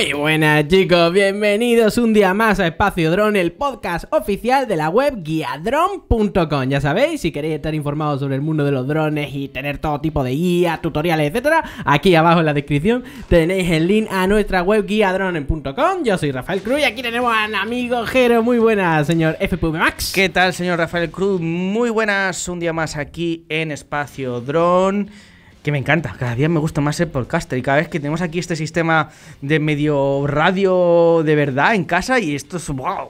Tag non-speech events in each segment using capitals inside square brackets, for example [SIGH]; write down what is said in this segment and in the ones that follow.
Muy buenas chicos, bienvenidos un día más a Espacio Drone, el podcast oficial de la web guiadron.com. Ya sabéis, si queréis estar informados sobre el mundo de los drones y tener todo tipo de guías, tutoriales, etcétera, aquí abajo en la descripción tenéis el link a nuestra web guiadrone.com Yo soy Rafael Cruz y aquí tenemos a un amigo Jero. Muy buenas, señor FPV Max. ¿Qué tal, señor Rafael Cruz? Muy buenas, un día más aquí en Espacio Drone que me encanta. Cada día me gusta más ser podcaster y cada vez que tenemos aquí este sistema de medio radio de verdad en casa y esto es wow,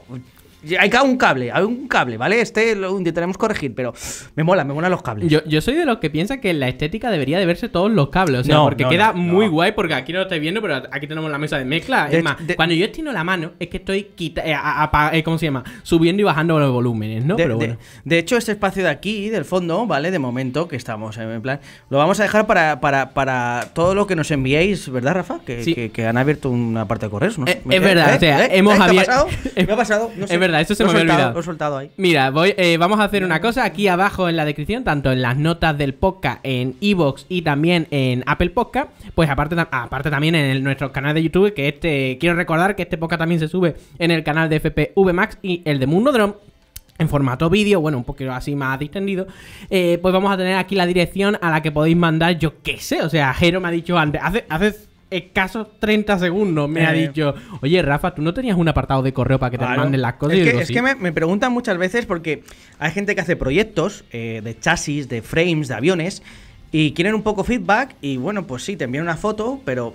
hay un cable, hay un cable, ¿vale? Este lo intentaremos corregir, pero me mola, me molan los cables. Yo, soy de los que piensa que la estética debería de verse todos los cables, o sea, porque queda muy guay, porque aquí no lo estáis viendo, pero aquí tenemos la mesa de mezcla. es más, cuando yo estiro la mano, es que estoy quita, eh, eh, Subiendo y bajando los volúmenes, ¿no? De, pero bueno. de, hecho, este espacio de aquí, del fondo, ¿vale? De momento que estamos en plan, lo vamos a dejar para, todo lo que nos enviéis, ¿verdad, Rafa? Que, que, han abierto una parte de correos, ¿no? Eh, es verdad, hemos abierto. ¿Me [LAUGHS] ha pasado? Es verdad esto se me había soltado ahí. Mira, voy, eh, vamos a hacer una cosa aquí abajo en la descripción, tanto en las notas del podcast, en Evox y también en Apple Podcast. Pues aparte, aparte también en nuestro canal de YouTube, que este, quiero recordar que este podcast también se sube en el canal de FPV Max y el de Mundo Drone en formato vídeo, bueno, un poquito así más distendido, eh, pues vamos a tener aquí la dirección a la que podéis mandar, yo qué sé, o sea, Jero me ha dicho antes, hace escasos 30 segundos me ha eh. dicho, oye Rafa, tú no tenías un apartado de correo para que te manden las cosas. Es que, me, preguntan muchas veces porque hay gente que hace proyectos eh, de chasis, de frames, de aviones y quieren un poco feedback y bueno, pues sí, te envían una foto, pero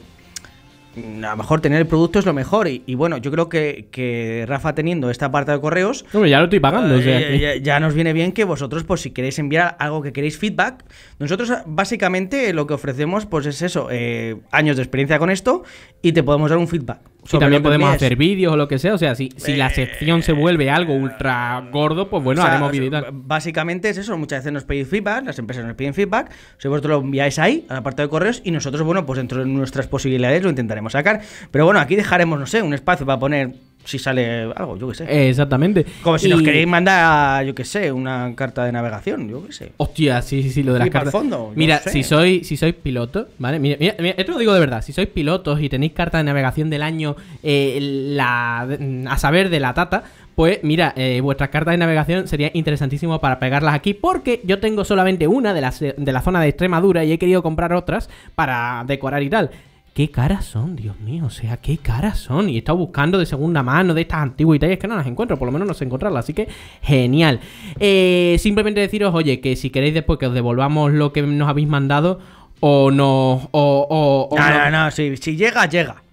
a lo mejor tener el producto es lo mejor. Y, bueno, yo creo que, Rafa teniendo esta parte de correos... ya lo estoy pagando. Eh, ya, nos viene bien que vosotros, pues si queréis enviar algo que queréis feedback, nosotros básicamente lo que ofrecemos pues es eso, eh, años de experiencia con esto y te podemos dar un feedback. Y también podemos hacer vídeos o lo que sea. O sea, si, si la eh, sección se vuelve algo ultra gordo, pues bueno, haremos vídeos. básicamente es eso. Muchas veces nos pedís feedback, las empresas nos piden feedback. Si vosotros lo enviáis ahí, a la parte de correos, y nosotros, bueno, pues dentro de nuestras posibilidades lo intentaremos sacar. Pero bueno, aquí dejaremos, no sé, un espacio para poner si sale algo, yo qué sé. Exactamente. Como si nos queréis mandar, yo qué sé, una carta de navegación, yo qué sé. Hostia, sí, sí, sí, lo de las cartas. mira, si sois si sois pilotos, ¿vale? Mira, esto lo digo de verdad. Si sois pilotos y tenéis carta de navegación del año, eh, la, mm, a saber, de la Tata, pues mira, eh, vuestras cartas de navegación sería interesantísimo para pegarlas aquí porque yo tengo solamente una de, las, de la zona de Extremadura y he querido comprar otras para decorar y tal qué caras son, Dios mío, o sea, qué caras son. Y he estado buscando de segunda mano de estas antiguas y que no las encuentro, por lo menos no sé encontrarlas, así que genial. Eh, simplemente deciros, oye, que si queréis después que os devolvamos lo que nos habéis mandado, o no, o... o, no, no, no, si llega, llega.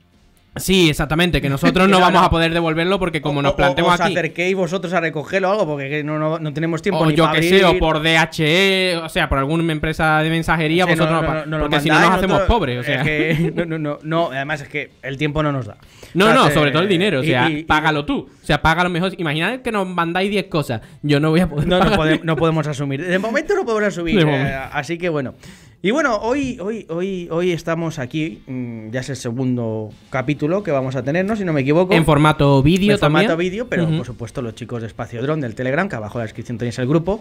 Sí, exactamente, que nosotros [LAUGHS] no vamos a poder devolverlo porque como nos planteamos aquí... Os acerquéis vosotros a recogerlo o algo porque no, tenemos tiempo yo que sé, o por DHE, o sea, por alguna empresa de mensajería, vosotros no, Porque si no nos hacemos pobres, o sea... que, [LAUGHS] no, no, no, además es que el tiempo no nos da. No, no, sobre todo el dinero, o sea, págalo tú. O sea, págalo mejor. Imaginad que nos mandáis 10 cosas, yo no voy a poder... No, no, podemos, asumir. De momento no podemos asumir, eh, así que bueno... Y bueno, hoy, hoy, hoy, hoy estamos aquí. Mm, ya es el segundo capítulo que vamos a tener, ¿no? Si no me equivoco. En formato vídeo también. En formato vídeo, pero por supuesto los chicos de Espacio Drone del Telegram, que abajo en la descripción tenéis el grupo.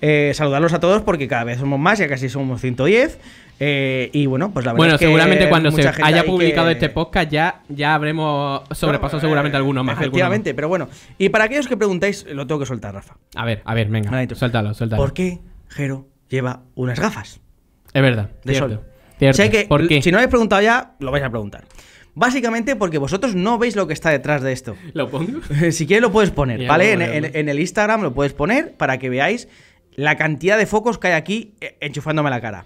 Eh, saludarlos a todos porque cada vez somos más, ya casi somos 110. Eh, y bueno, pues la verdad es que Bueno, seguramente cuando se haya publicado este podcast ya, ya habremos sobrepasado seguramente alguno más. Efectivamente, pero bueno. Y para aquellos que preguntáis, lo tengo que soltar, Rafa. A ver, a ver, venga. suéltalo, suéltalo. ¿Por qué Jero lleva unas gafas? Es verdad. De cierto, Sé que, Si no habéis preguntado ya, lo vais a preguntar. Básicamente porque vosotros no veis lo que está detrás de esto. ¿Lo pongo? [LAUGHS] si quieres lo puedes poner, ¿vale? En, el Instagram lo puedes poner para que veáis la cantidad de focos que hay aquí eh, enchufándome la cara.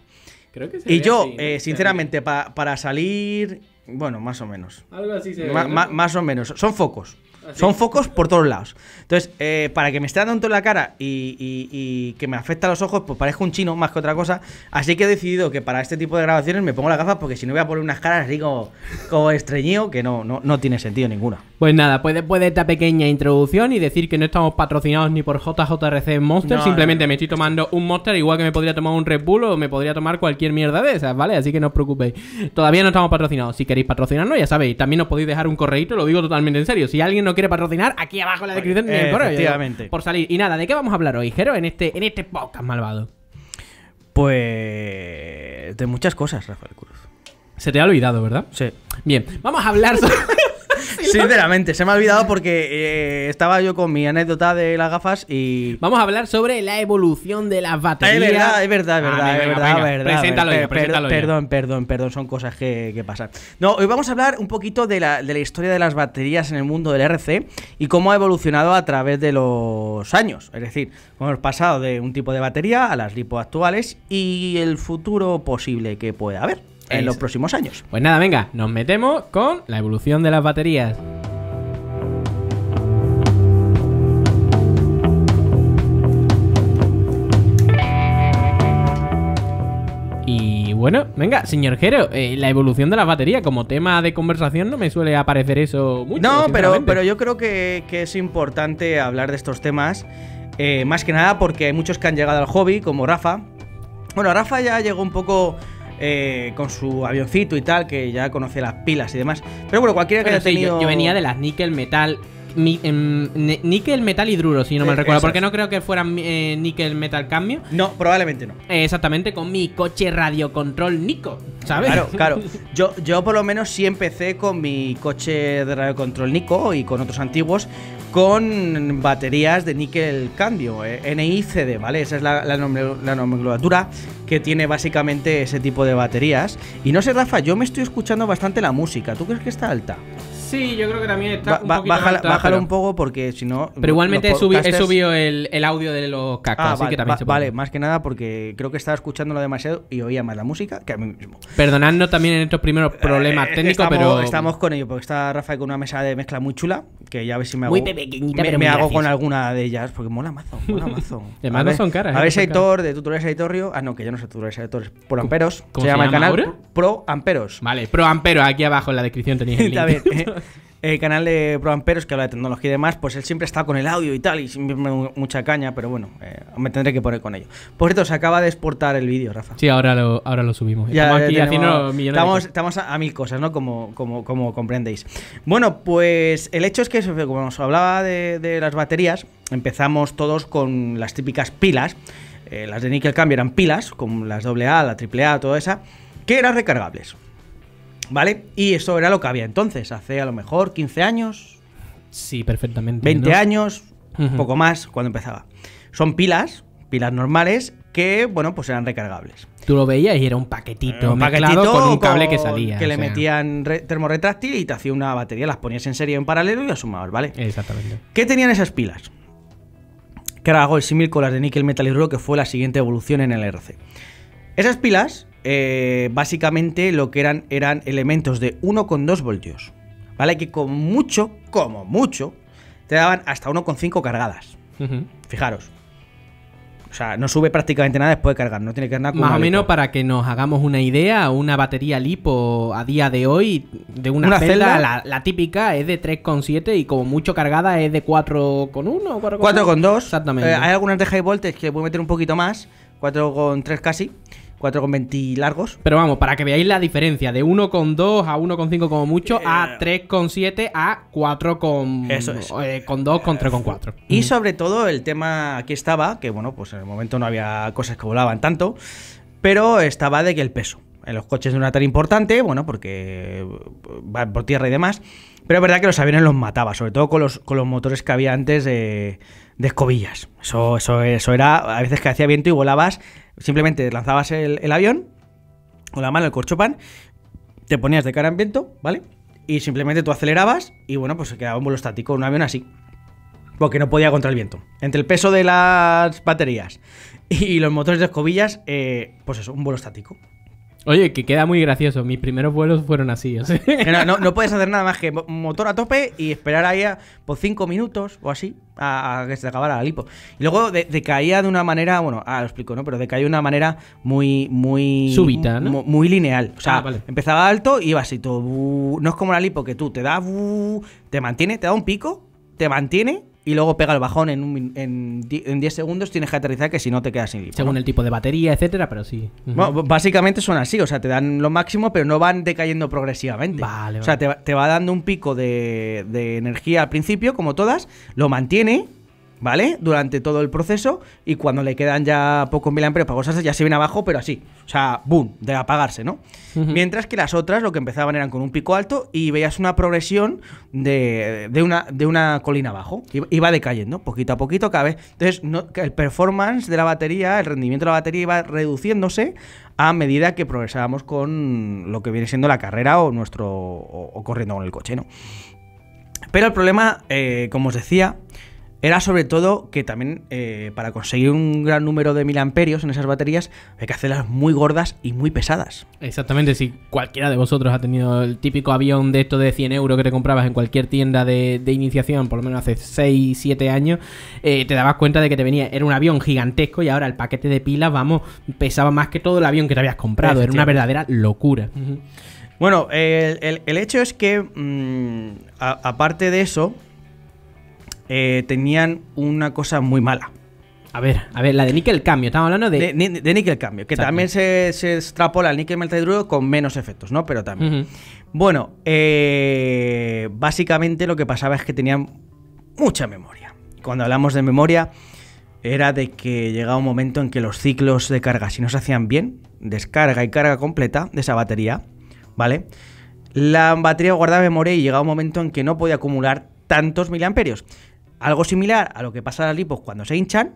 Creo que y yo, eh, sinceramente, para salir... Bueno, más o menos. Algo así se Más o menos. Son focos. Son focos por todos lados. Entonces, eh, para que me esté dando en la cara y, que me afecta a los ojos, pues parezco un chino más que otra cosa. Así que he decidido que para este tipo de grabaciones me pongo las gafas porque si no voy a poner unas caras así como, estreñido, que no, no, tiene sentido ninguno Pues nada, pues después de esta pequeña introducción y decir que no estamos patrocinados ni por JJRC Monster, simplemente me estoy tomando un Monster igual que me podría tomar un Red Bull o me podría tomar cualquier mierda de esas, ¿vale? Así que no os preocupéis. Todavía no estamos patrocinados. Si queréis patrocinarnos, ya sabéis. También os podéis dejar un correíto, lo digo totalmente en serio. Si alguien no quiere patrocinar, aquí abajo en la descripción Por salir. Y nada, ¿de qué vamos a hablar hoy, Jero, en este, en este podcast malvado? Pues. de muchas cosas, Rafael Cruz. Se te ha olvidado, ¿verdad? Sí. Bien, vamos a hablar [LAUGHS] Sinceramente, se me ha olvidado porque eh, estaba yo con mi anécdota de las gafas y. Vamos a hablar sobre la evolución de las ah, baterías. Es verdad, es ah, verdad, es verdad, es verdad, verdad, Preséntalo, eh, preséntalo Perdón, perdón, perdón, son cosas que, pasan. No, hoy vamos a hablar un poquito de la, de la historia de las baterías en el mundo del RC y cómo ha evolucionado a través de los años. Es decir, hemos pasado de un tipo de batería a las lipo actuales y el futuro posible que pueda haber en los próximos años. Pues nada, venga, nos metemos con la evolución de las baterías. Y bueno, venga, señor Jero, eh, la evolución de las baterías como tema de conversación no me suele aparecer eso mucho. No, pero, pero yo creo que, es importante hablar de estos temas. Eh, más que nada porque hay muchos que han llegado al hobby, como Rafa. Bueno, Rafa ya llegó un poco eh, con su avioncito y tal, que ya conoce las pilas y demás. Pero bueno, cualquiera que yo, venía de las níquel metal. Em, níquel metal hidruro, si no me eh, recuerdo, porque no creo que fueran eh, níquel metal cambio. No, probablemente no. exactamente, con mi coche radiocontrol Nico, ¿sabes? Claro, claro. [LAUGHS] Yo, yo por lo menos sí empecé con mi coche de radiocontrol Nico y con otros antiguos, con baterías de níquel cambio, eh, NICD, ¿vale? Esa es la, la, nomenclatura que tiene básicamente ese tipo de baterías. Y no sé, Rafa, yo me estoy escuchando bastante la música. ¿Tú crees que está alta? Sí, yo creo que también está. un poquito... un poco porque si no. Pero igualmente he, subido el, audio de los cacas, ah, así vale, que también se puede. Vale, más que nada porque creo que estaba escuchándolo demasiado y oía más la música que a mí mismo. Perdonadnos también en estos primeros eh, problemas eh, técnicos, pero. Estamos con ello, porque está Rafa con una mesa de mezcla muy chula, que ya a ver si me hago. hago con alguna de ellas, porque mola mazo, mola mazo. [LAUGHS] Además, no son caras. A ¿eh? ver, editor de tutoriales editorio. Ah, no, que yo no sé tutoriales es Pro Amperos. ¿Cómo se, llama, el canal. Pro Amperos. Vale, Pro Amperos, aquí abajo en la descripción tenéis el [LAUGHS] link. [LAUGHS] El canal de Proamperos que habla de tecnología y demás, pues él siempre está con el audio y tal, y siempre mucha caña, pero bueno, eh, me tendré que poner con ello. Por cierto, se acaba de exportar el vídeo, Rafa. Sí, ahora lo, ahora lo subimos. estamos aquí millones estamos a, mil cosas, ¿no? Como, como, como comprendéis. Bueno, pues el hecho es que, como os hablaba de, las baterías, empezamos todos con las típicas pilas. Eh, las de níquel cambio eran pilas, como las AA, la AAA, toda esa, que eran recargables. ¿Vale? Y eso era lo que había entonces, hace a lo mejor 15 años. Sí, perfectamente. 20 años, un poco más, cuando empezaba. Son pilas, pilas normales, que, bueno, pues eran recargables. Tú lo veías y era un paquetito, un paquetito con un cable que salía. Que le metían termorretráctil y te hacía una batería, las ponías en serie en paralelo y a sumar ¿vale? Exactamente. ¿Qué tenían esas pilas? Que era algo el con las de níquel, metal y que fue la siguiente evolución en el RC. Esas pilas eh, básicamente lo que eran eran elementos de 1,2 voltios, ¿vale? Que con mucho, como mucho, te daban hasta 1,5 cargadas. Fijaros. O sea, no sube prácticamente nada después de cargar, no tiene que andar con Más o menos para que nos hagamos una idea, una batería lipo a día de hoy, de una, celda, la, típica es de 3,7 y como mucho cargada es de 4,1 o 4,2. Exactamente. Eh, hay algunas de high voltage que puede meter un poquito más, 4,3 casi. 4,20 largos. Pero vamos, para que veáis la diferencia de 1,2 a 1,5 como mucho, a 3,7 eh. a 4 con, eso eh, con 2, con con Y sobre todo el tema aquí estaba, que bueno, pues en el momento no había cosas que volaban tanto, pero estaba de que el peso. En los coches de una tan importante, bueno, porque va por tierra y demás. Pero es verdad que los aviones los mataba, sobre todo con los, con los motores que había antes de, escobillas. Eso, eso, eso era, a veces que hacía viento y volabas Simplemente lanzabas el, avión con la mano el corchopan, te ponías de cara en viento, ¿vale? Y simplemente tú acelerabas y bueno, pues se quedaba un vuelo estático, un avión así. Porque no podía contra el viento. Entre el peso de las baterías [LAUGHS] y los motores de escobillas, eh, pues eso, un vuelo estático. Oye, que queda muy gracioso. Mis primeros vuelos fueron así. O sea. no, puedes hacer nada más que motor a tope y esperar ahí por cinco minutos o así a, que se acabara la lipo. Y luego decaía de, una manera, bueno, ah, lo explico, ¿no? Pero decaía de una manera muy, muy... Súbita, ¿no? Muy, lineal. O sea, ah, empezaba alto y iba así No es como la lipo que tú te da, te mantiene, te da un pico, te mantiene y luego pega el bajón en, en, en 10 segundos, tienes que aterrizar que si no te quedas sin lipo, Según el tipo de batería, etcétera, pero sí. básicamente son así, o sea, te dan lo máximo, pero no van decayendo progresivamente. Vale, O sea, te, va dando un pico de, de energía al principio, como todas, lo mantiene ¿vale? Durante todo el proceso y cuando le quedan ya Poco mil amperios para cosas, ya se viene abajo, pero así. O sea, boom, de apagarse, ¿no? Mientras que las otras lo que empezaban eran con un pico alto y veías una progresión de, de, una, de una colina abajo. Iba decayendo, poquito a poquito cada vez. Entonces, el performance de la batería, el rendimiento de la batería iba reduciéndose a medida que progresábamos con lo que viene siendo la carrera o nuestro. o, corriendo con el coche, ¿no? Pero el problema, eh, como os decía, era sobre todo que también eh, para conseguir un gran número de mil amperios en esas baterías hay que hacerlas muy gordas y muy pesadas. Exactamente, si cualquiera de vosotros ha tenido el típico avión de esto de 100 euros que te comprabas en cualquier tienda de, iniciación, por lo menos hace 6, 7 años, eh, te dabas cuenta de que te venía, era un avión gigantesco y ahora el paquete de pilas, vamos, pesaba más que todo el avión que te habías comprado, era una verdadera locura. Bueno, el, hecho es que, mm, aparte de eso, eh, tenían una cosa muy mala. A ver, a ver, la de níquel cambio, estamos hablando de... De, níquel cambio, que también se, se, extrapola el níquel metalhidruro con menos efectos, ¿no? Pero también. Bueno, eh, básicamente lo que pasaba es que tenían mucha memoria. Cuando hablamos de memoria, era de que llegaba un momento en que los ciclos de carga, si no se hacían bien, descarga y carga completa de esa batería, ¿vale? La batería guardaba memoria y llegaba un momento en que no podía acumular tantos miliamperios. Algo similar a lo que pasa a las lipos cuando se hinchan,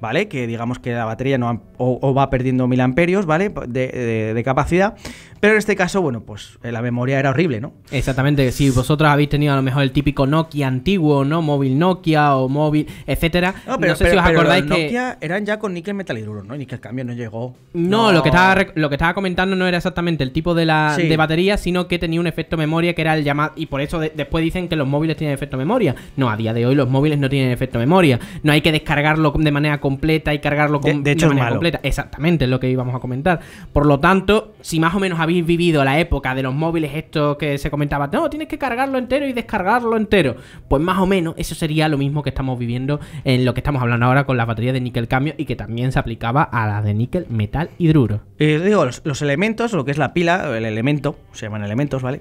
¿vale? Que digamos que la batería no o, va perdiendo mil amperios, ¿vale? de, capacidad. Pero en este caso, bueno, pues eh, la memoria era horrible, ¿no? Exactamente, si vosotros habéis tenido a lo mejor el típico Nokia antiguo, ¿no? Móvil Nokia o móvil, etcétera. No, sé si os acordáis pero Nokia eran ya con níquel duro, ¿no? Y níquel cambio no llegó. No, Lo, que estaba, lo que estaba comentando no era exactamente el tipo de la de batería, sino que tenía un efecto memoria que era el llamado. Y por eso después dicen que los móviles tienen efecto memoria. No, a día de hoy los móviles no tienen efecto memoria. No hay que descargarlo de manera completa y cargarlo de, hecho, manera completa. Exactamente, es lo que íbamos a comentar. Por lo tanto, si más o menos habéis habéis vivido la época de los móviles, esto que se comentaba, no, tienes que cargarlo entero y descargarlo entero. Pues más o menos eso sería lo mismo que estamos viviendo en lo que estamos hablando ahora con las baterías de níquel cambio y que también se aplicaba a las de níquel, metal y duro. Eh, digo, los, elementos, lo que es la pila, el elemento, se llaman elementos, ¿vale?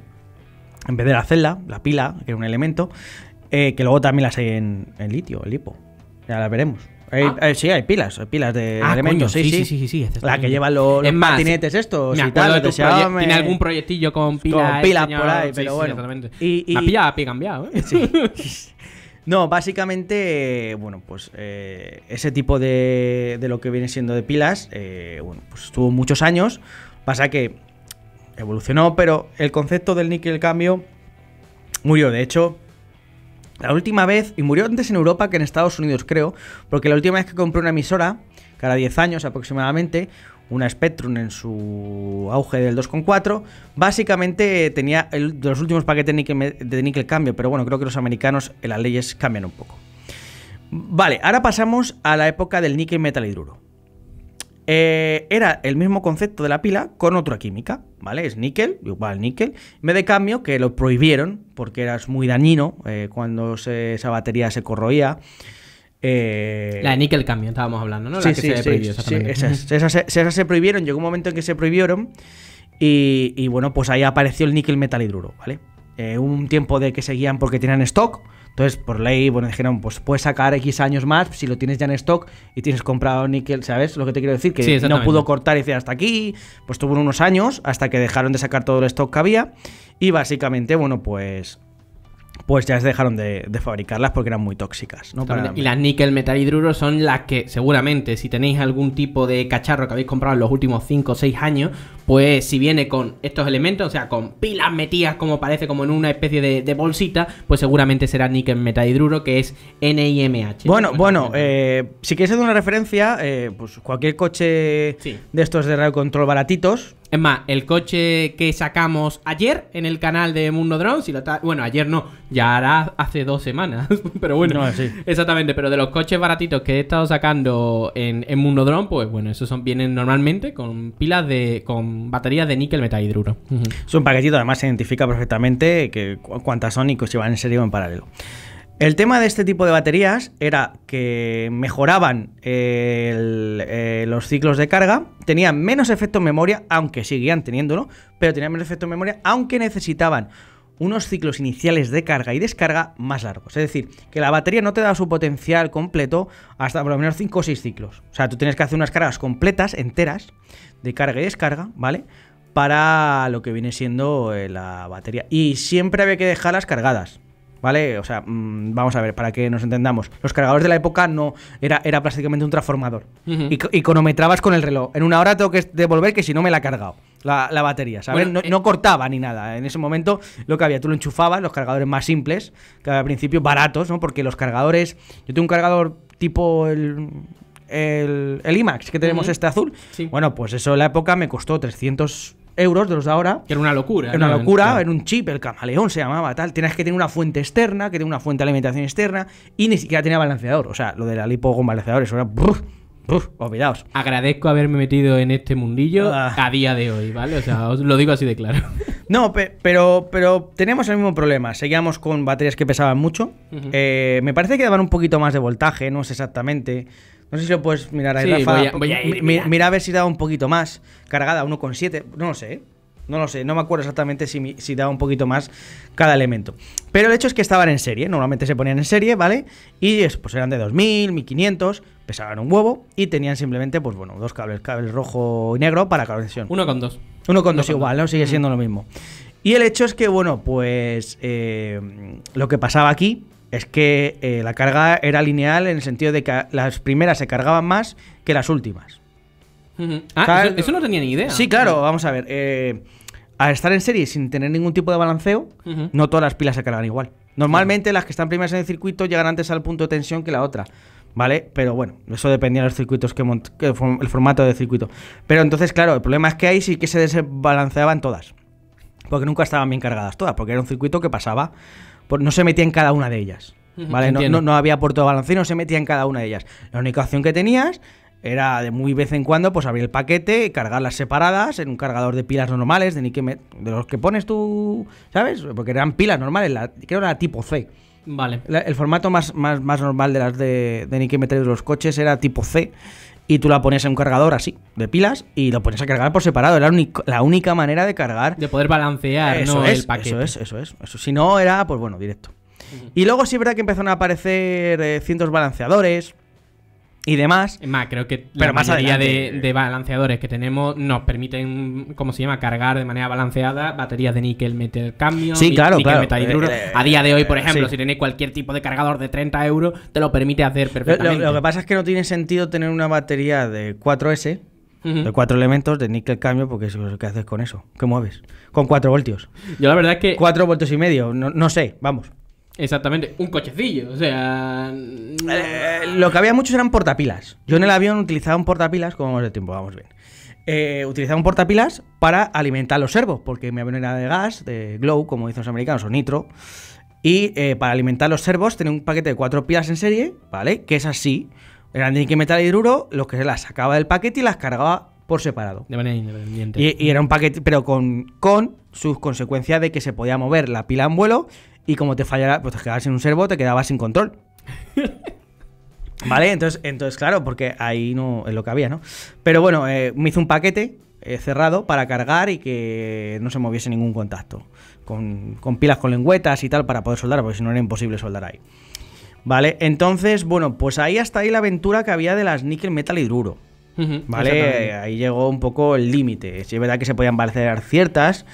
En vez de la celda, la pila, que es un elemento, eh, que luego también las hay en, litio, el lipo. Ya la veremos. Ah. sí, hay pilas, hay pilas de ah, sí, sí, sí, sí, La que llevan los, martinetes estos y tal. Tiene algún proyectillo con pilas. Con pilas por ahí, pero bueno. Y, y... ha a pie cambiado, ¿eh? [LAUGHS] No, básicamente, bueno, pues eh, ese tipo de, de, lo que viene siendo de pilas, eh, bueno, pues estuvo muchos años. Pasa que evolucionó, pero el concepto del níquel cambio murió. De hecho, la última vez, y murió antes en Europa que en Estados Unidos, creo, porque la última vez que compré una emisora, cada 10 años aproximadamente, una Spectrum en su auge del 2.4, básicamente tenía los últimos paquetes de níquel, cambio, pero bueno, creo que los americanos en eh, las leyes cambian un poco. Vale, ahora pasamos a la época del níquel metal hidruro. Eh, era el mismo concepto de la pila con otra química, ¿vale? Es níquel, igual níquel. Me de cambio que lo prohibieron porque era muy dañino eh, cuando esa batería se corroía. Eh, la de níquel cambio, estábamos hablando, ¿no? La sí, que sí, se sí, Esas, se prohibieron, llegó un momento en que se prohibieron y, bueno, pues ahí apareció el níquel metal hidruro, ¿vale? Eh, un tiempo de que seguían porque tenían stock. Entonces, por ley, bueno, dijeron, pues puedes sacar X años más si lo tienes ya en stock y tienes comprado níquel, ¿sabes? Lo que te quiero decir, que no pudo cortar y decir hasta aquí, pues tuvo unos años hasta que dejaron de sacar todo el stock que había y básicamente, bueno, pues pues ya se dejaron de, fabricarlas porque eran muy tóxicas. Y las níquel metal hidruro son las que seguramente si tenéis algún tipo de cacharro que habéis comprado en los últimos 5 o 6 años, pues si viene con estos elementos, o sea, con pilas metidas como parece, como en una especie de, bolsita, pues seguramente será níquel metal hidruro que es NIMH. Bueno, bueno, eh, si quieres hacer una referencia, eh, pues cualquier coche de estos de radio control baratitos, es más, el coche que sacamos ayer en el canal de Mundo Drone, lo bueno, ayer no, ya hará hace dos semanas, [LAUGHS] pero bueno, exactamente, pero de los coches baratitos que he estado sacando en, Mundo Drone, pues bueno, esos son vienen normalmente con pilas de con baterías de níquel metahidruro. hidruro Es un paquetito, además se identifica perfectamente que cuántas son y que van en serio en paralelo. El tema de este tipo de baterías era que mejoraban eh, los ciclos de carga, tenían menos efecto en memoria, aunque seguían teniéndolo, pero tenían menos efecto en memoria, aunque necesitaban unos ciclos iniciales de carga y descarga más largos. Es decir, que la batería no te da su potencial completo hasta por lo menos 5 o 6 ciclos. O sea, tú tienes que hacer unas cargas completas, enteras, de carga y descarga, ¿vale? Para lo que viene siendo eh, la batería. Y siempre había que dejarlas cargadas. ¿vale? O sea, mm, vamos a ver, para que nos entendamos. Los cargadores de la época no, era, era prácticamente un transformador. y, con el reloj. En una hora tengo que devolver que si no me la ha cargado. La, batería, ¿sabes? Eh no, cortaba ni nada. En ese momento lo que había, tú lo enchufabas, los cargadores más simples, que al principio baratos, ¿no? Porque los cargadores. Yo tengo un cargador tipo el. El, IMAX que tenemos este azul. Bueno, pues eso en la época me costó 300 euros de los de ahora. Que era una locura. Era una locura, era un chip, el camaleón se llamaba, tal. Tenías que tener una fuente externa, que tenía una fuente de alimentación externa, y ni siquiera tenía balanceador. O sea, lo de la lipo con balanceador, eso era... olvidaos. Agradezco haberme metido en este mundillo ah. a día de hoy, ¿vale? O sea, os lo digo así de claro. [LAUGHS] No, pero, pero tenemos el mismo problema. Seguíamos con baterías que pesaban mucho. Eh, me parece que daban un poquito más de voltaje, no sé exactamente. No sé si lo puedes mirar ahí, Rafa. mira. a ver si da un poquito más. Cargada 1,7. No lo sé. ¿eh? No lo sé. No me acuerdo exactamente si, si daba un poquito más cada elemento. Pero el hecho es que estaban en serie. Normalmente se ponían en serie, ¿vale? Y pues eran de 2000, 1500. Pesaban un huevo. Y tenían simplemente, pues bueno, dos cables. Cables rojo y negro para cada conexión. Uno con dos. Uno con dos igual, ¿no? Sigue mm. siendo lo mismo. Y el hecho es que, bueno, pues eh, lo que pasaba aquí es que eh, la carga era lineal en el sentido de que las primeras se cargaban más que las últimas. Ah, eso, no tenía ni idea. Sí, claro, vamos a ver. Eh, al estar en serie sin tener ningún tipo de balanceo, no todas las pilas se cargan igual. Normalmente las que están primeras en el circuito llegan antes al punto de tensión que la otra. ¿Vale? Pero bueno, eso dependía de los circuitos que, el formato de circuito. Pero entonces, claro, el problema es que ahí sí que se desbalanceaban todas. Porque nunca estaban bien cargadas todas, porque era un circuito que pasaba no se metía en cada una de ellas. ¿Vale? No, no, había Puerto no se metía en cada una de ellas. La única opción que tenías era de muy vez en cuando pues abrir el paquete, y cargarlas separadas en un cargador de pilas normales, de, de los que pones tú, ¿sabes? Porque eran pilas normales, creo que era tipo C. Vale. el formato más, normal de las de, de de los coches era tipo C y tú la pones en un cargador así, de pilas, y lo pones a cargar por separado. Era la única manera de cargar. De poder balancear eso el paquete. Eso es, eso es. Si no, era, pues bueno, directo. Y luego sí es verdad que empezaron a aparecer eh, cientos balanceadores, y demás. Más, creo que pero la más mayoría de, balanceadores que tenemos nos permiten, como se llama?, cargar de manera balanceada baterías de níquel, metal, cambio. Sí, claro, claro. Eh, eh, a día de hoy, por eh, ejemplo, si tenéis cualquier tipo de cargador de 30 euros, te lo permite hacer perfectamente. Lo, que pasa es que no tiene sentido tener una batería de 4S. De cuatro elementos de níquel cambio, porque eso lo que haces con eso. ¿Qué mueves? Con 4 voltios. Yo la verdad es que. 4 voltios y medio, no, no sé, vamos. Exactamente, un cochecillo, o sea... Eh, lo que había muchos eran portapilas. Yo en el avión utilizaba un portapilas, como vamos de tiempo, vamos bien. Eh, utilizaba un portapilas para alimentar los servos, porque mi avión era de gas, de glow, como dicen los americanos, o nitro. Y eh, para alimentar los servos tenía un paquete de cuatro pilas en serie, ¿vale? Que es así. Eran de metal y duro, los que se las sacaba del paquete y las cargaba por separado. De manera independiente. Y, y era un paquete, pero con, con sus consecuencias de que se podía mover la pila en vuelo y como te fallara, pues te quedabas sin un servo, te quedabas sin control. ¿Vale? Entonces, entonces, claro, porque ahí no es lo que había, ¿no? Pero bueno, eh, me hizo un paquete eh, cerrado para cargar y que no se moviese ningún contacto. Con, pilas con lengüetas y tal para poder soldar, porque si no era imposible soldar ahí. ¿Vale? Entonces, bueno, pues ahí hasta ahí la aventura que había de las Nickel metal hidruro ¿Vale? Ahí llegó un poco el límite. es verdad que se podían balancear ciertas,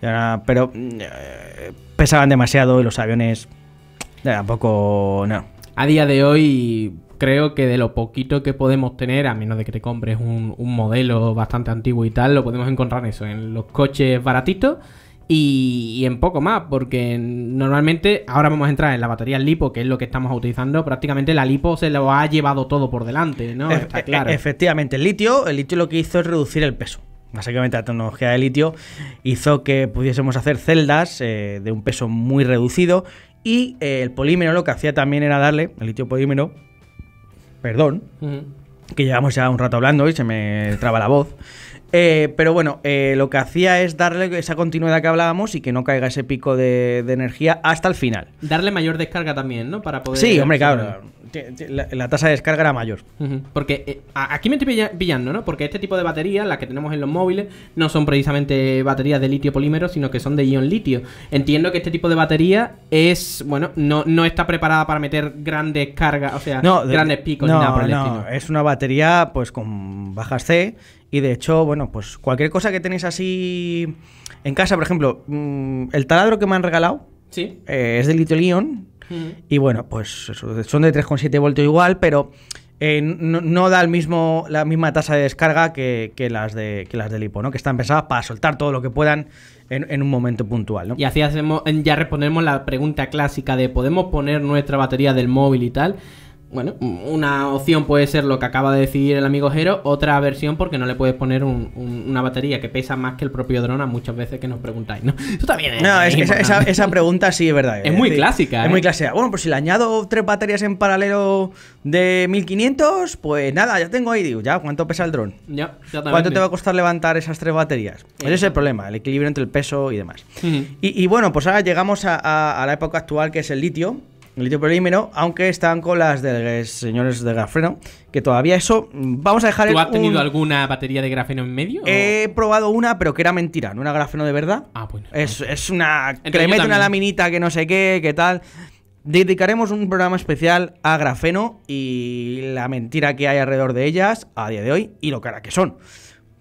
pero. Mm, eh, pesaban demasiado y los aviones eh, tampoco, no. A día de hoy creo que de lo poquito que podemos tener, a menos de que te compres un, modelo bastante antiguo y tal, lo podemos encontrar en eso, en los coches baratitos y, en poco más, porque normalmente ahora vamos a entrar en la batería lipo, que es lo que estamos utilizando. Prácticamente la lipo se lo ha llevado todo por delante, ¿no? Está claro. E-, efectivamente, el litio, el litio lo que hizo es reducir el peso básicamente la tecnología de litio, hizo que pudiésemos hacer celdas eh, de un peso muy reducido y eh, el polímero lo que hacía también era darle, el litio polímero, perdón, que llevamos ya un rato hablando y se me traba la voz. Eh, pero bueno, eh, lo que hacía es darle esa continuidad que hablábamos y que no caiga ese pico de, energía hasta el final. Darle mayor descarga también, ¿no? Para poder. Sí, hombre, claro. La, tasa de descarga era mayor. Porque eh, aquí me estoy pillando, ¿no? Porque este tipo de baterías, las que tenemos en los móviles, no son precisamente baterías de litio polímero, sino que son de ion litio. Entiendo que este tipo de batería es, bueno, no, no está preparada para meter grandes cargas, o sea, grandes picos ni nada por el no, Es una batería, pues, con bajas C y de hecho, bueno, pues cualquier cosa que tenéis así en casa, por ejemplo, mm, el taladro que me han regalado ¿Sí? Eh, es de litio mm. Y bueno, pues son de 3,7 voltios igual, pero eh, no, da el mismo, la misma tasa de descarga que, que las de, que las Lipo, ¿no? Que están pensadas para soltar todo lo que puedan en, un momento puntual, ¿no? Y así hacemos, ya respondemos la pregunta clásica de ¿podemos poner nuestra batería del móvil y tal? bueno, una opción puede ser lo que acaba de decir el amigo Hero, otra versión porque no le puedes poner una batería que pesa más que el propio dron a muchas veces que nos preguntáis, ¿no? Eso también No, es, esa, pregunta sí es verdad. Es, muy clásica. Es muy ¿eh? clásica. Bueno, pues si le añado tres baterías en paralelo de 1500, pues nada, ya tengo ahí, digo, ya, ¿cuánto pesa el dron? Ya, ya ¿Cuánto te va a costar levantar esas tres baterías? Ese es el problema, el equilibrio entre el peso y demás. y, bueno, pues ahora llegamos a la época actual que es el litio el litio polímero, aunque están con las de señores de grafeno, que todavía eso vamos a dejar ¿Tú has tenido alguna batería de grafeno en medio? He probado una, pero que era mentira, no era grafeno de verdad. Ah, bueno. Es, una le mete una laminita que no sé qué, qué tal. Dedicaremos un programa especial a grafeno y la mentira que hay alrededor de ellas a día de hoy y lo cara que son.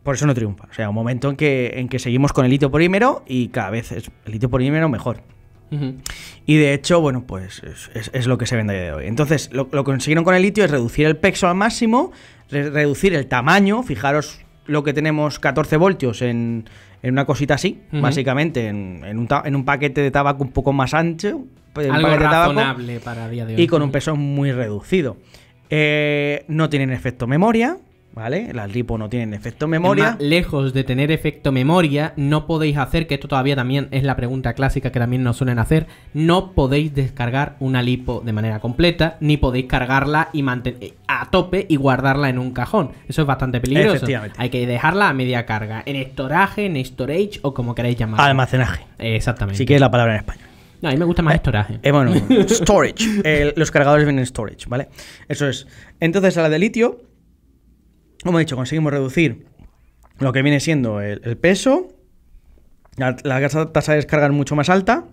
Por eso no triunfa. O sea, un momento en que, en que seguimos con el litio polímero y cada vez es el litio polímero mejor. Y de hecho, bueno, pues es, lo que se vende a día de hoy. Entonces, lo, que consiguieron con el litio es reducir el peso al máximo, reducir el tamaño, fijaros lo que tenemos 14 voltios en, una cosita así, básicamente, en, un paquete de tabaco un poco más ancho. Eh, Algo razonable para día de hoy. Y con un peso muy reducido. Eh, no tienen efecto memoria, ¿Vale? Las lipo no tienen efecto memoria. lejos de tener efecto memoria, no podéis hacer, que esto todavía también es la pregunta clásica que también nos suelen hacer, no podéis descargar una lipo de manera completa, ni podéis cargarla y mantener eh, a tope y guardarla en un cajón. Eso es bastante peligroso. Hay que dejarla a media carga, en estoraje, en storage o como queráis llamarlo. Almacenaje. Exactamente. Si quieres la palabra en español. a mí me gusta más eh, estoraje eh, [LAUGHS] storage. bueno, los cargadores vienen en storage, ¿vale? Eso es. Entonces, a la de litio como he dicho, conseguimos reducir lo que viene siendo el, peso, la, la tasa de descarga es mucho más alta,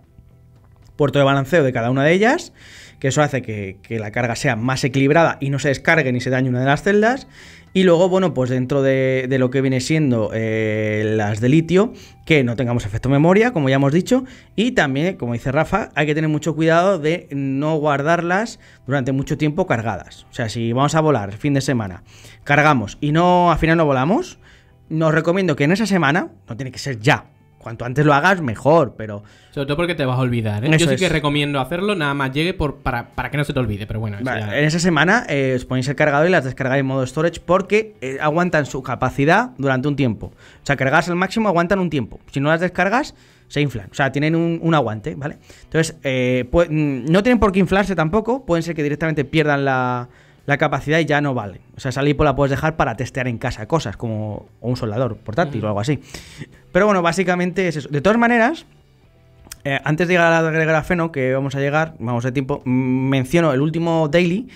puerto de balanceo de cada una de ellas que eso hace que, la carga sea más equilibrada y no se descargue ni se dañe una de las celdas. Y luego, bueno, pues dentro de, lo que viene siendo eh, las de litio, que no tengamos efecto memoria, como ya hemos dicho. Y también, como dice Rafa, hay que tener mucho cuidado de no guardarlas durante mucho tiempo cargadas. O sea, si vamos a volar fin de semana, cargamos y no al final no volamos, nos recomiendo que en esa semana, no tiene que ser ya, cuanto antes lo hagas, mejor, pero... Sobre todo porque te vas a olvidar, ¿eh? Yo sí que recomiendo hacerlo, nada más llegue para, que no se te olvide, pero bueno. En esa semana eh, os ponéis el cargador y las descargáis en modo storage porque eh, aguantan su capacidad durante un tiempo. O sea, cargas al máximo, aguantan un tiempo. Si no las descargas, se inflan. O sea, tienen un, aguante, ¿vale? Entonces, eh, mm, no tienen por qué inflarse tampoco, pueden ser que directamente pierdan la capacidad y ya no vale. O sea, esa lipo la puedes dejar para testear en casa cosas, como un soldador portátil o algo así. Pero bueno, básicamente es eso. De todas maneras, eh, antes de llegar a la grafeno, que vamos a llegar, vamos de tiempo, menciono el último daily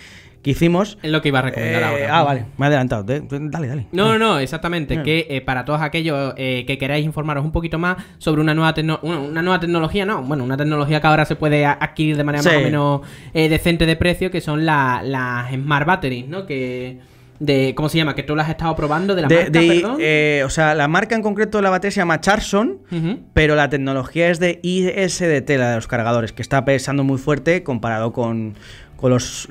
que hicimos. Es lo que iba a recomendar eh, ahora. Ah, vale, me he adelantado. Dale, dale. No, no, no, exactamente. Que eh, para todos aquellos que queráis informaros un poquito más sobre una nueva, una, nueva tecnología, no, bueno, una tecnología que ahora se puede adquirir de manera más o menos decente de precio, que son las Smart Batteries, ¿no? Que de ¿Cómo se llama? Que tú las has estado probando de la marca, perdón. Eh, o sea, la marca en concreto de la batería se llama Charson, pero la tecnología es de ISDT, la de los cargadores, que está pesando muy fuerte comparado con, con los,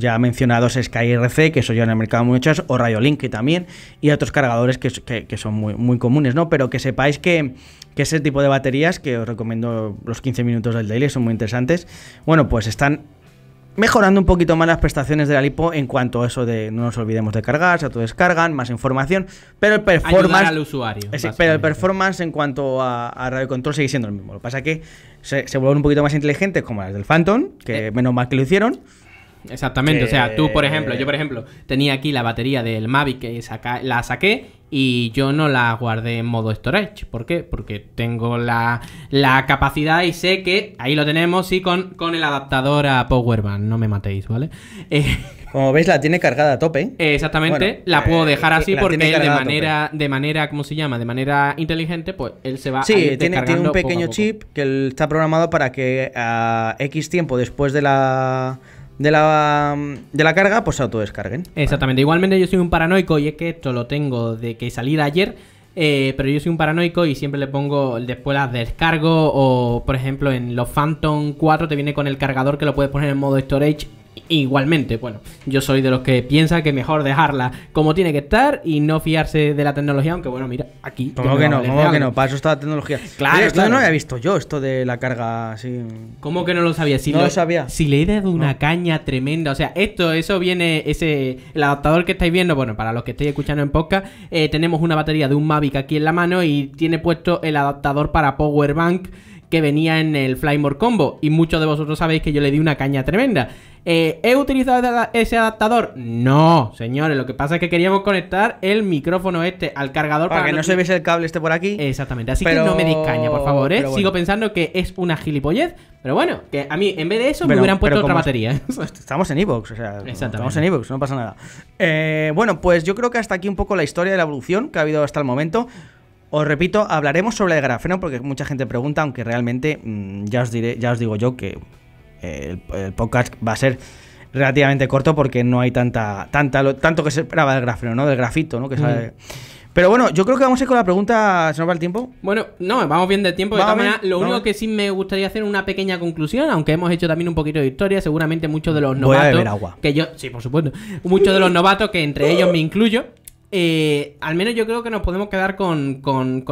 ya mencionados SkyRC, que eso ya en el mercado muchas, o Rayolink también, y otros cargadores que, son muy, muy, comunes, ¿no? Pero que sepáis que, que, ese tipo de baterías, que os recomiendo los 15 minutos del daily, son muy interesantes, bueno, pues están mejorando un poquito más las prestaciones de la lipo en cuanto a eso de no nos olvidemos de cargar, se autodescargan, más información, pero el performance eh, pero el performance en cuanto a, radio control sigue siendo el mismo. Lo que pasa es que se, vuelven un poquito más inteligentes como las del Phantom, que eh. menos mal que lo hicieron. Exactamente, o sea, tú por eh. ejemplo, yo por ejemplo tenía aquí la batería del Mavic que la saqué y yo no la guardé en modo storage. ¿Por qué? Porque tengo la, la capacidad y sé que ahí lo tenemos y con, con el adaptador a Powerbank. No me matéis, ¿vale? [LAUGHS] Eh, como veis, la tiene cargada a tope. exactamente. la puedo eh, dejar así porque de manera, de manera, ¿cómo se llama? De manera inteligente, pues él se va sí, a sí tiene, tiene un pequeño chip que está programado para que a X tiempo después de la de la, mm, de la carga, pues se autodescarguen. Exactamente. Igualmente yo soy un paranoico y es que esto lo tengo de que salí ayer. Eh, pero yo soy un paranoico y siempre le pongo después las descargo o por ejemplo en los Phantom 4 te viene con el cargador que lo puedes poner en modo storage Igualmente, bueno, yo soy de los que piensa que mejor dejarla como tiene que estar y no fiarse de la tecnología, aunque bueno, mira, aquí... ¿Cómo que, no? ¿Cómo que no? Para eso está la tecnología. Claro, esto no lo había visto yo, esto de la carga así... ¿Cómo que no lo sabía? Si no lo, sabía. Si le he dado una caña tremenda, o sea, esto, eso viene, ese... El adaptador que estáis viendo, bueno, para los que estéis escuchando en podcast, eh, tenemos una batería de un Mavic aquí en la mano y tiene puesto el adaptador para Power Bank que venía en el Flymore Combo. Y muchos de vosotros sabéis que yo le di una caña tremenda. Eh, ¿He utilizado ese adaptador? No, señores. Lo que pasa es que queríamos conectar el micrófono este al cargador para, que no, se viese el cable este por aquí. Exactamente. Así que no me discaña, por favor. ¿eh? Sigo pensando que es una gilipollez. Pero bueno, que a mí en vez de eso me hubieran puesto otra batería. [LAUGHS] Estamos en Evox, o sea, estamos en Evox, no pasa nada. Eh, bueno, pues yo creo que hasta aquí un poco la historia de la evolución que ha habido hasta el momento. Os repito, hablaremos sobre el grafeno porque mucha gente pregunta, aunque realmente mm, ya, os diré, ya os digo yo que el, podcast va a ser relativamente corto porque no hay tanta, tanta tanto que se esperaba del grafeno, ¿no? Del grafito, ¿no? Que mm. Pero bueno, yo creo que vamos a ir con la pregunta, ¿se nos va el tiempo? Bueno, no, vamos bien del tiempo. lo único que sí me gustaría hacer una pequeña conclusión, aunque hemos hecho también un poquito de historia, seguramente muchos de los novatos... Que yo, sí, por supuesto. Muchos de los novatos, que entre [LAUGHS] ellos me incluyo, eh, al menos yo creo que nos podemos quedar con,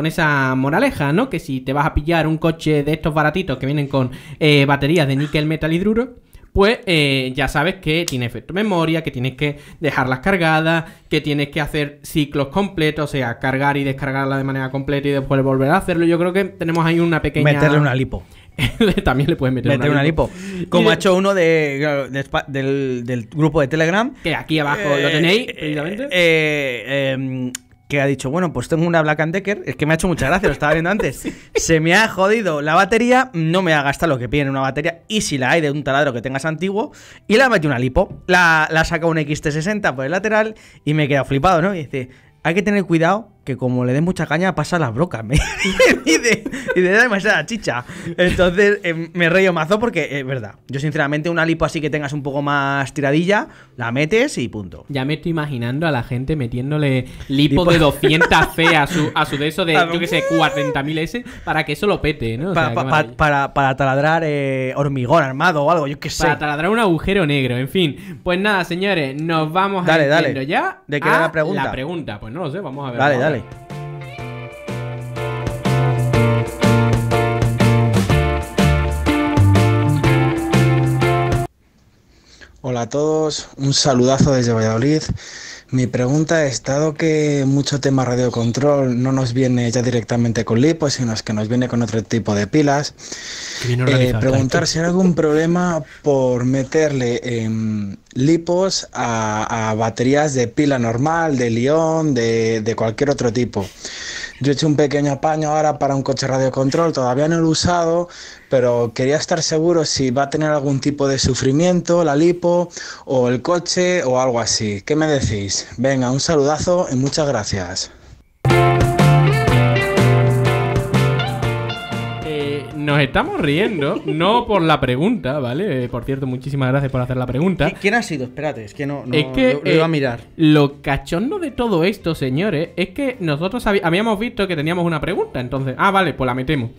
esa moraleja, ¿no? Que si te vas a pillar un coche de estos baratitos que vienen con eh, baterías de níquel, metal y hidruro, pues eh, ya sabes que tiene efecto memoria, que tienes que dejarlas cargadas, que tienes que hacer ciclos completos, o sea, cargar y descargarla de manera completa y después volver a hacerlo. Yo creo que tenemos ahí una pequeña... Meterle una lipo. [LAUGHS] también le puedes meter, una, lipo. Como ha hecho uno de, del, grupo de Telegram. Que aquí abajo lo eh, tenéis, eh, eh, em, que ha dicho, bueno, pues tengo una Black Decker, es que me ha hecho mucha gracia, lo estaba viendo antes. [LAUGHS] Se me ha jodido la batería, no me ha gastado lo que piden una batería, y si la hay de un taladro que tengas antiguo, y la metido una lipo, la, ha saca un XT60 por el lateral, y me he quedado flipado, ¿no? Y dice, hay que tener cuidado que como le den mucha caña pasa las brocas [LAUGHS] y, de, da demasiada chicha. Entonces em, me reyo mazo porque es verdad. Yo sinceramente una lipo así que tengas un poco más tiradilla, la metes y punto. Ya me estoy imaginando a la gente metiéndole lipo, de 200 fe a su, a su de eso de, [LAUGHS] yo qué sé, 40.000 S para que eso lo pete, ¿no? para, para, taladrar eh, hormigón armado o algo, yo qué sé. Para taladrar un agujero negro, en fin. Pues nada, señores, nos vamos dale, a dale. ya. ¿De qué era la pregunta? La pregunta, pues no lo sé, vamos a ver. Dale, dale. Hola a todos, un saludazo desde Valladolid. Mi pregunta es, dado que mucho tema radiocontrol no nos viene ya directamente con lipos, sino que nos viene con otro tipo de pilas, eh, preguntar si hay algún problema por meterle em, lipos a, baterías de pila normal, de lión, de cualquier otro tipo. Yo he hecho un pequeño apaño ahora para un coche radiocontrol, todavía no lo he usado, pero quería estar seguro si va a tener algún tipo de sufrimiento, la lipo o el coche o algo así. ¿Qué me decís? Venga, un saludazo y muchas gracias. nos estamos riendo, no por la pregunta, ¿vale? Eh, por cierto, muchísimas gracias por hacer la pregunta. ¿Quién ha sido? Espérate, es que no, es que, lo, iba a eh, mirar. lo cachondo de todo esto, señores, es que nosotros habíamos visto que teníamos una pregunta, entonces, ah, vale, pues la metemos.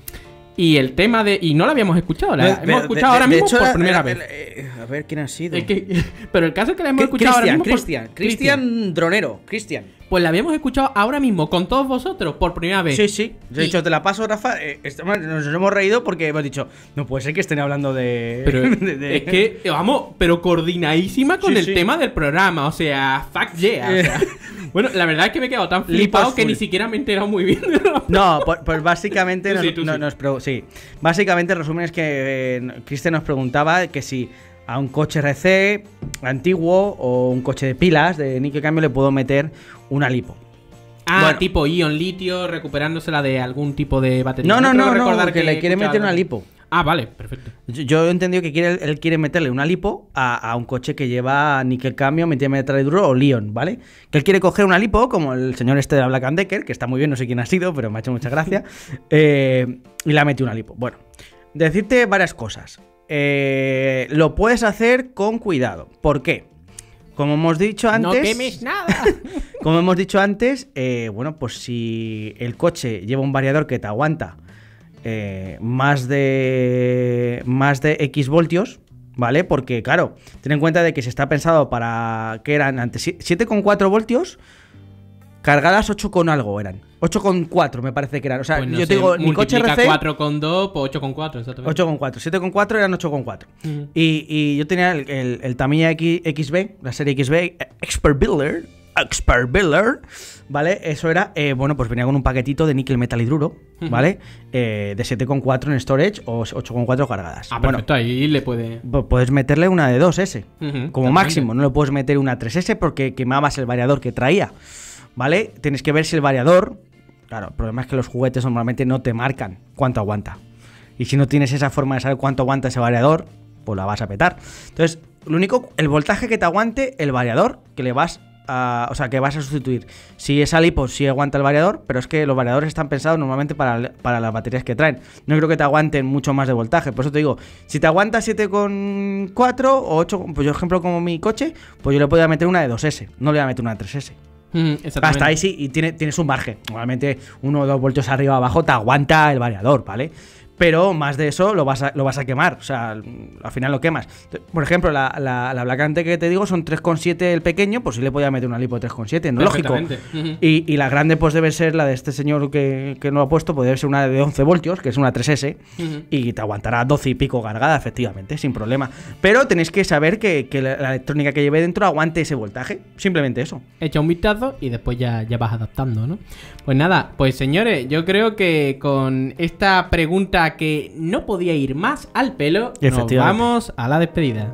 Y el tema de. Y no la habíamos escuchado, la hemos escuchado ahora mismo por primera eh, vez. a ver quién ha sido. [LAUGHS] pero el caso es que la hemos escuchado ahora mismo. Cristian, Cristian Dronero, Cristian pues la habíamos escuchado ahora mismo con todos vosotros por primera vez. Sí, sí. De hecho, te la paso, Rafa. Eh, este, nos hemos reído porque hemos dicho, no puede ser que estén hablando de. [LAUGHS] Es que, eh, vamos, pero coordinadísima con el tema del programa. O sea, fuck yeah. Eh. [LAUGHS] bueno, la verdad es que me he quedado tan flipado que ni siquiera me he enterado muy bien. no, pues básicamente. [LAUGHS] sí, sí. Básicamente, el resumen es que Cristian nos preguntaba que si a un coche RC antiguo o un coche de pilas de níquel cambio le puedo meter una lipo. Ah, tipo ion litio recuperándosela de algún tipo de batería. No, no, no, no, que, le quiere meter una lipo. Ah, vale, perfecto. Yo, he entendido que quiere, él quiere meterle una lipo a, un coche que lleva níquel cambio, metal duro o Leon, ¿vale? Que él quiere coger una lipo, como el señor este de la Black Decker, que está muy bien, no sé quién ha sido, pero me ha hecho mucha gracia, [LAUGHS] eh, y le ha metido una lipo. Bueno, decirte varias cosas eh, lo puedes hacer con cuidado. ¿Por qué? Como hemos dicho antes. nada. [LAUGHS] como hemos dicho antes, eh, bueno, pues si el coche lleva un variador que te aguanta eh, más de. más de X voltios. ¿Vale? Porque, claro, ten en cuenta de que se está pensado para. que eran antes 7,4 voltios Cargadas 8 con algo eran. 8 con 4 me parece que eran. O sea, pues yo te digo, ni coche RC... 4 con 2 pues 8 con 4, exactamente. 8 con 4. 7 con 4 eran 8 con 4. y, y, yo tenía el, el, Tamiya X, XB, la serie XB, Expert Builder, Expert Builder, ¿vale? Eso era, eh, bueno, pues venía con un paquetito de níquel metal hidruro, ¿vale? Eh, de 7,4 en storage o 4 cargadas. Ah, perfecto, bueno, ahí le puede... Puedes meterle una de 2S, como máximo, no le puedes meter una 3S porque quemabas el variador que traía. ¿vale? Tienes que ver si el variador, claro, el problema es que los juguetes normalmente no te marcan cuánto aguanta. Y si no tienes esa forma de saber cuánto aguanta ese variador, pues la vas a petar. Entonces, lo único, el voltaje que te aguante el variador que le vas a, o sea, que vas a sustituir. Si es alipo, si aguanta el variador, pero es que los variadores están pensados normalmente para, las baterías que traen. No creo que te aguanten mucho más de voltaje. Por eso te digo, si te aguanta 7,4 o 8, pues yo ejemplo como mi coche, pues yo le podría meter una de 2S, no le voy a meter una de 3S. Hasta ahí sí, y tiene, tienes un margen. Normalmente uno o dos vueltos arriba o abajo te aguanta el variador, ¿vale? pero más de eso lo vas a, lo vas a quemar, o sea, al final lo quemas. Por ejemplo, la, la, la blacante que te digo son 3,7 el pequeño, pues si le podía meter una lipo 3,7, no lógico. y, la grande pues debe ser la de este señor que, que no ha puesto, puede ser una de 11 voltios, que es una 3S, y te aguantará 12 y pico cargada, efectivamente, sin problema. Pero tenéis que saber que, la, electrónica que lleve dentro aguante ese voltaje, simplemente eso. Echa un vistazo y después ya, ya vas adaptando, ¿no? Pues nada, pues señores, yo creo que con esta pregunta que no podía ir más al pelo, nos vamos a la despedida.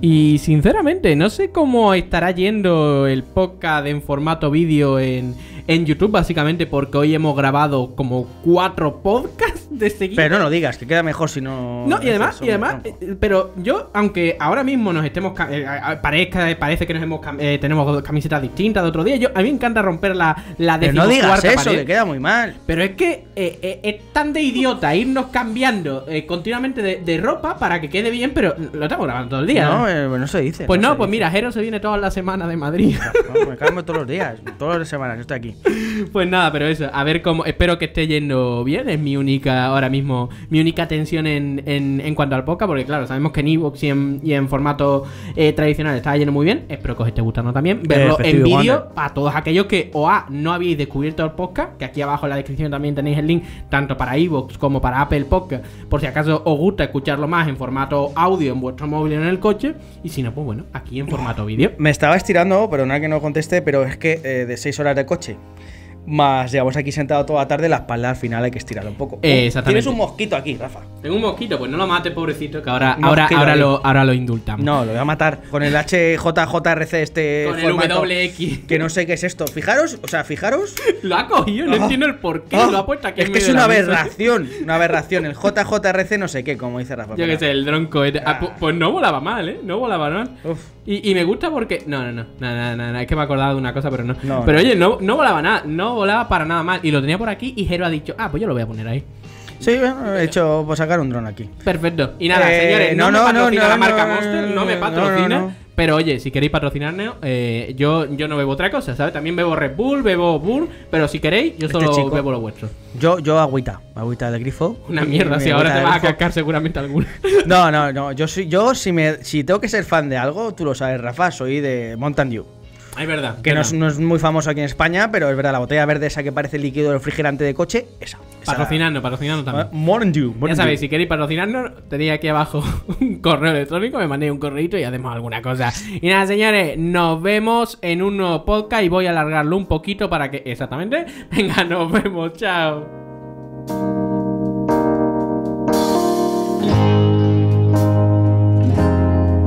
Y sinceramente, no sé cómo estará yendo el podcast en formato vídeo en en YouTube, básicamente porque hoy hemos grabado como cuatro podcasts de seguida. Pero no lo digas, que queda mejor si no. No, y además, y además eh, pero yo, aunque ahora mismo nos estemos. Eh, parezca, eh, parece que nos hemos tenemos camisetas distintas de otro día, yo, a mí me encanta romper la, la de. Pero no digas eso, que queda muy mal. Pero es que es tan de idiota irnos cambiando continuamente de, ropa para que quede bien, pero lo estamos grabando todo el día. No, no, pues se dice. Pues no, pues mira, Jero se viene todas las semanas de Madrid. Pues me cambio todos los días, todas las semanas, yo estoy aquí. [LAUGHS] Pues nada, pero eso, a ver cómo. Espero que esté yendo bien. Es mi única, ahora mismo, mi única atención en, cuanto al podcast, porque claro, sabemos que en Evox y en, formato eh, tradicional está yendo muy bien. Espero que os esté gustando también. Eh, verlo en vídeo a todos aquellos que o A, no habéis descubierto el podcast, que aquí abajo en la descripción también tenéis el link, tanto para Evox como para Apple Podcast, por si acaso os gusta escucharlo más en formato audio en vuestro móvil o en el coche. Y si no, pues bueno, aquí en formato vídeo. Me estaba estirando, pero nada que no conteste, pero es que eh, de 6 horas de coche más llevamos aquí sentado toda la tarde, la espalda al final hay que estirar un poco. Tienes un mosquito aquí, Rafa. Tengo un mosquito, pues no lo mate, pobrecito, que ahora, ahora, ahora, lo, ahora lo indultamos. No, lo voy a matar con el HJJRC este. Con el WX. Que no sé qué es esto. Fijaros, o sea, fijaros. [LAUGHS] lo ha cogido, no ah. entiendo el porqué. Es que es una aberración, una aberración. El JJRC no sé qué, como dice Rafa. Yo que sé, el dronco este. ah, ah. pues no volaba mal, ¿eh? No volaba mal. Uf. Y, y, me gusta porque. No, no, no, no, no, Es que me acordaba acordado de una cosa, pero no. pero oye, no, no volaba nada. No volaba para nada mal. Y lo tenía por aquí y Jero ha dicho, ah, pues yo lo voy a poner ahí. Sí, he hecho por sacar un dron aquí. Perfecto. Y nada, señores, no, no, me patrocina la marca Monster, no me patrocina. Pero oye, si queréis patrocinarme eh, yo, yo no bebo otra cosa, ¿sabes? También bebo Red Bull, bebo Bull, pero si queréis, yo este solo bebo lo vuestro. Yo, yo agüita, agüita del grifo. Una mierda, si ahora te vas a cascar seguramente alguna. No, no, no. Yo, yo si, me, si tengo que ser fan de algo, tú lo sabes, Rafa, soy de Mountain Dew verdad. Que no es, muy famoso aquí en España, pero es verdad, la botella verde esa que parece el líquido refrigerante de coche, esa. patrocinando patrocinando también. Ah, More ya sabéis, si queréis patrocinarnos, tenéis aquí abajo [LAUGHS] un correo electrónico, me mandéis un correito y hacemos alguna cosa. Y nada, señores, nos vemos en un nuevo podcast y voy a alargarlo un poquito para que... Exactamente. [LAUGHS] Venga, nos vemos, chao.